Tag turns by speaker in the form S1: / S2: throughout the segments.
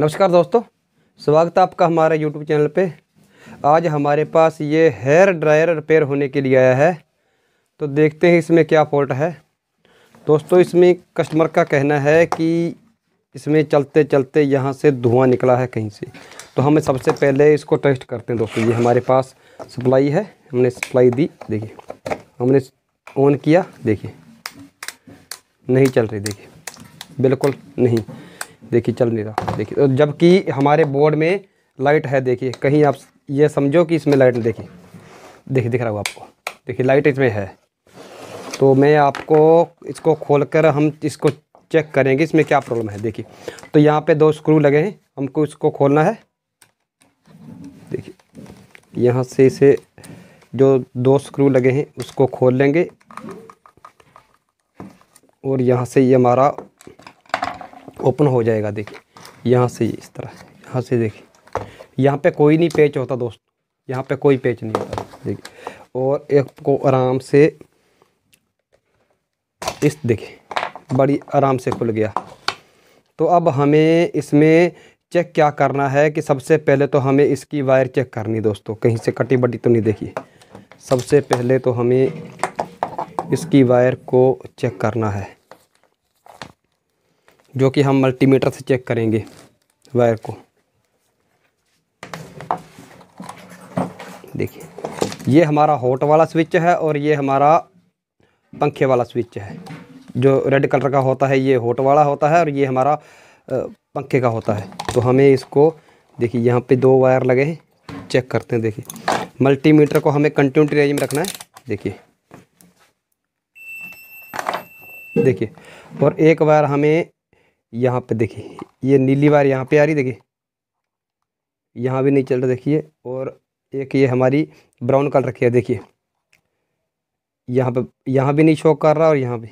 S1: नमस्कार दोस्तों स्वागत है आपका हमारे यूट्यूब चैनल पे आज हमारे पास ये हेयर ड्रायर रिपेयर होने के लिए आया है तो देखते हैं इसमें क्या फॉल्ट है दोस्तों इसमें कस्टमर का कहना है कि इसमें चलते चलते यहाँ से धुआं निकला है कहीं से तो हमें सबसे पहले इसको टेस्ट करते हैं दोस्तों ये हमारे पास सप्लाई है हमने सप्लाई दी देखिए हमने ऑन किया देखिए नहीं चल रही देखिए बिल्कुल नहीं देखिए चल नहीं रहा देखिए तो जबकि हमारे बोर्ड में लाइट है देखिए कहीं आप ये समझो कि इसमें लाइट देखिए देखिए दिख रहा होगा आपको देखिए लाइट इसमें है तो मैं आपको इसको कर हम इसको चेक करेंगे इसमें क्या प्रॉब्लम है देखिए तो यहाँ पे दो स्क्रू लगे हैं हमको इसको खोलना है देखिए यहाँ से इसे जो दो स्क्रू लगे हैं उसको खोल लेंगे और यहाँ से ये यह हमारा ओपन हो जाएगा देखिए यहाँ से इस तरह से यहाँ से देखिए यहाँ पे कोई नहीं पेच होता दोस्त यहाँ पे कोई पेच नहीं होता देखिए और एक को आराम से इस देखिए बड़ी आराम से खुल गया तो अब हमें इसमें चेक क्या करना है कि सबसे पहले तो हमें इसकी वायर चेक करनी दोस्तों कहीं से कटी बटी तो नहीं देखिए सबसे पहले तो हमें इसकी वायर को चेक करना है जो कि हम मल्टीमीटर से चेक करेंगे वायर को देखिए ये हमारा हॉट वाला स्विच है और ये हमारा पंखे वाला स्विच है जो रेड कलर का होता है ये हॉट वाला होता है और ये हमारा पंखे का होता है तो हमें इसको देखिए यहाँ पे दो वायर लगे हैं चेक करते हैं देखिए मल्टीमीटर को हमें कंटिन्यूटी रेंज में रखना है देखिए देखिए और एक वायर हमें यहाँ पे देखिए ये नीली वायर यहाँ पे आ रही देखिए यहाँ भी नहीं चल रहा देखिए और एक ये हमारी ब्राउन कलर रखी है देखिए यहाँ पे यहाँ भी नहीं शो कर रहा और यहाँ भी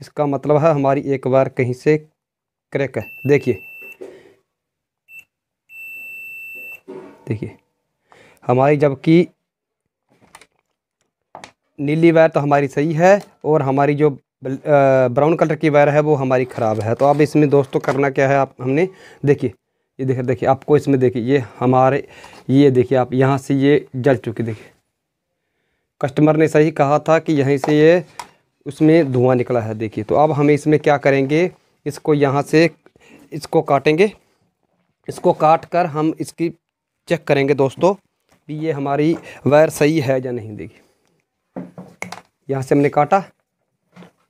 S1: इसका मतलब है हमारी एक बार कहीं से क्रैक है देखिए देखिए हमारी जबकि नीली वायर तो हमारी सही है और हमारी जो ब्राउन कलर की वायर है वो हमारी ख़राब है तो अब इसमें दोस्तों तो करना क्या है आप हमने देखिए ये देखिए देखिए आपको इसमें देखिए ये हमारे ये देखिए आप यहाँ से ये जल चुकी देखिए कस्टमर ने सही कहा था कि यहीं से ये उसमें धुआं निकला है देखिए तो अब हमें इसमें क्या करेंगे इसको यहाँ से इसको काटेंगे इसको काट कर हम इसकी चेक करेंगे दोस्तों कि ये हमारी वायर सही है या नहीं देखिए यहाँ से हमने काटा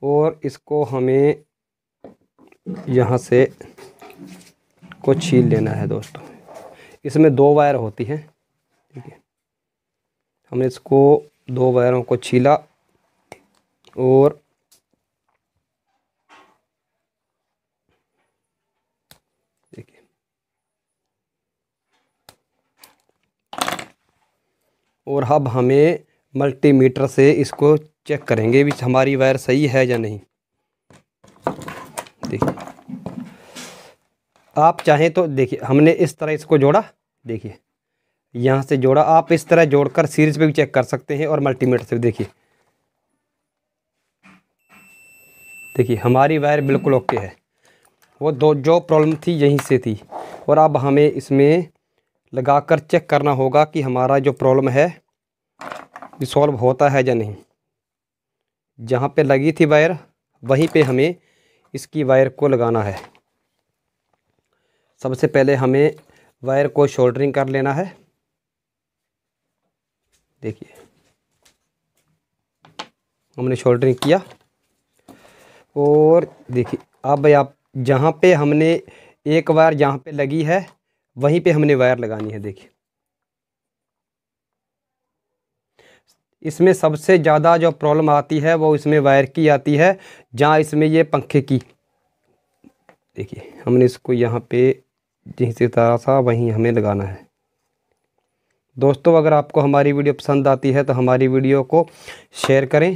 S1: और इसको हमें यहाँ से को छील लेना है दोस्तों इसमें दो वायर होती है ठीक है हमने इसको दो वायरों को छीला और देखिए और अब हमें मल्टीमीटर से इसको चेक करेंगे भी हमारी वायर सही है या नहीं देखिए आप चाहें तो देखिए हमने इस तरह इसको जोड़ा देखिए यहाँ से जोड़ा आप इस तरह जोड़कर सीरीज पे भी चेक कर सकते हैं और मल्टीमीटर से भी देखिए देखिए हमारी वायर बिल्कुल ओके है वो दो जो प्रॉब्लम थी यहीं से थी और अब हमें इसमें लगाकर चेक करना होगा कि हमारा जो प्रॉब्लम है डिसॉल्व सॉल्व होता है या नहीं जहाँ पे लगी थी वायर वहीं पे हमें इसकी वायर को लगाना है सबसे पहले हमें वायर को शोल्डरिंग कर लेना है देखिए हमने शोल्डरिंग किया और देखिए अब आप जहाँ पे हमने एक वायर जहाँ पे लगी है वहीं पे हमने वायर लगानी है देखिए इसमें सबसे ज़्यादा जो प्रॉब्लम आती है वो इसमें वायर की आती है जहाँ इसमें ये पंखे की देखिए हमने इसको यहाँ पे से उतारा था वहीं हमें लगाना है दोस्तों अगर आपको हमारी वीडियो पसंद आती है तो हमारी वीडियो को शेयर करें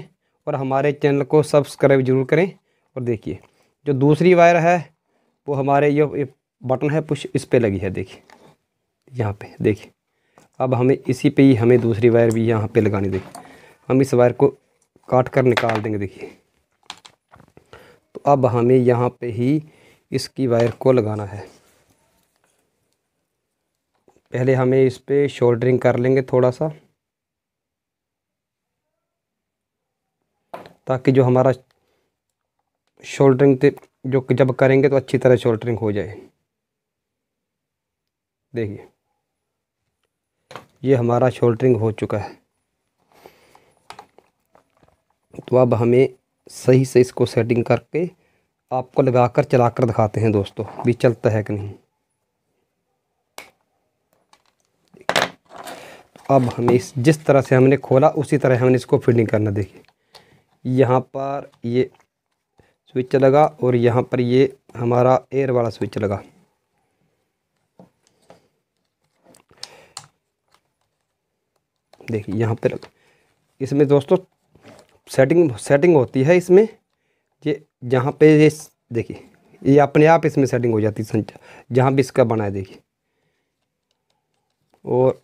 S1: और हमारे चैनल को सब्सक्राइब जरूर करें और देखिए जो दूसरी वायर है वो हमारे ये बटन है पुश इस पर लगी है देखिए यहाँ पे देखिए अब हमें इसी पे ही हमें दूसरी वायर भी यहाँ पे लगानी देखिए हम इस वायर को काट कर निकाल देंगे देखिए तो अब हमें यहाँ पे ही इसकी वायर को लगाना है पहले हमें इस पर शोल्डरिंग कर लेंगे थोड़ा सा ताकि जो हमारा शोल्डरिंग थे जो जब करेंगे तो अच्छी तरह शोल्डरिंग हो जाए देखिए ये हमारा शोल्डरिंग हो चुका है तो अब हमें सही से इसको सेटिंग करके आपको लगाकर चलाकर दिखाते हैं दोस्तों भी चलता है कि नहीं अब हमें इस जिस तरह से हमने खोला उसी तरह हमने इसको फिटिंग करना देखिए यहाँ पर ये स्विच लगा और यहाँ पर ये हमारा एयर वाला स्विच लगा देखिए यहाँ पर इसमें दोस्तों सेटिंग सेटिंग होती है इसमें ये जहाँ पे ये देखिए ये अपने आप इसमें सेटिंग हो जाती है जहाँ भी इसका बना है देखिए और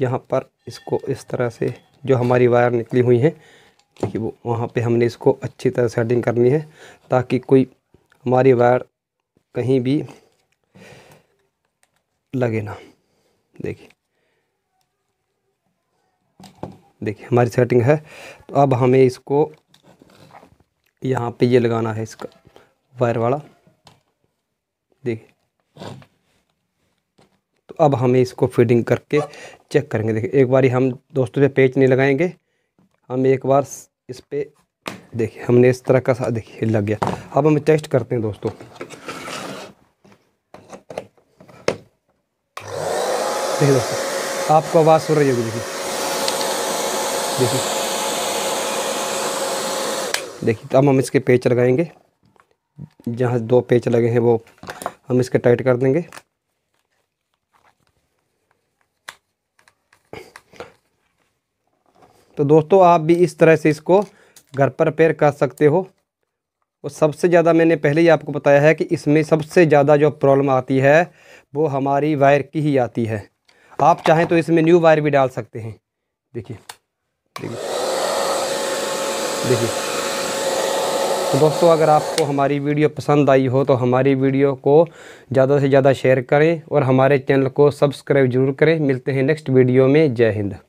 S1: यहाँ पर इसको इस तरह से जो हमारी वायर निकली हुई है देखिए वो वहाँ पे हमने इसको अच्छी तरह सेटिंग करनी है ताकि कोई हमारी वायर कहीं भी लगे ना देखिए देखिए हमारी सेटिंग है तो अब हमें इसको यहाँ पे ये लगाना है इसका वायर वाला देखिए तो अब हमें इसको फीडिंग करके चेक करेंगे देखिए एक बार हम दोस्तों पे पेच नहीं लगाएंगे हम एक बार इस पर देखिए हमने इस तरह का देखिए लग गया अब हम टेस्ट करते हैं दोस्तों देखिए दोस्तों आपको आवाज़ सुन रही होगी देखिए देखिए देखिए अब हम इसके पेच लगाएंगे जहाँ दो पेच लगे हैं वो हम इसके टाइट कर देंगे तो दोस्तों आप भी इस तरह से इसको घर पर रिपेयर कर सकते हो और सबसे ज़्यादा मैंने पहले ही आपको बताया है कि इसमें सबसे ज़्यादा जो प्रॉब्लम आती है वो हमारी वायर की ही आती है आप चाहें तो इसमें न्यू वायर भी डाल सकते हैं देखिए देखिए तो दोस्तों अगर आपको हमारी वीडियो पसंद आई हो तो हमारी वीडियो को ज़्यादा से ज़्यादा शेयर करें और हमारे चैनल को सब्सक्राइब जरूर करें मिलते हैं नेक्स्ट वीडियो में जय हिंद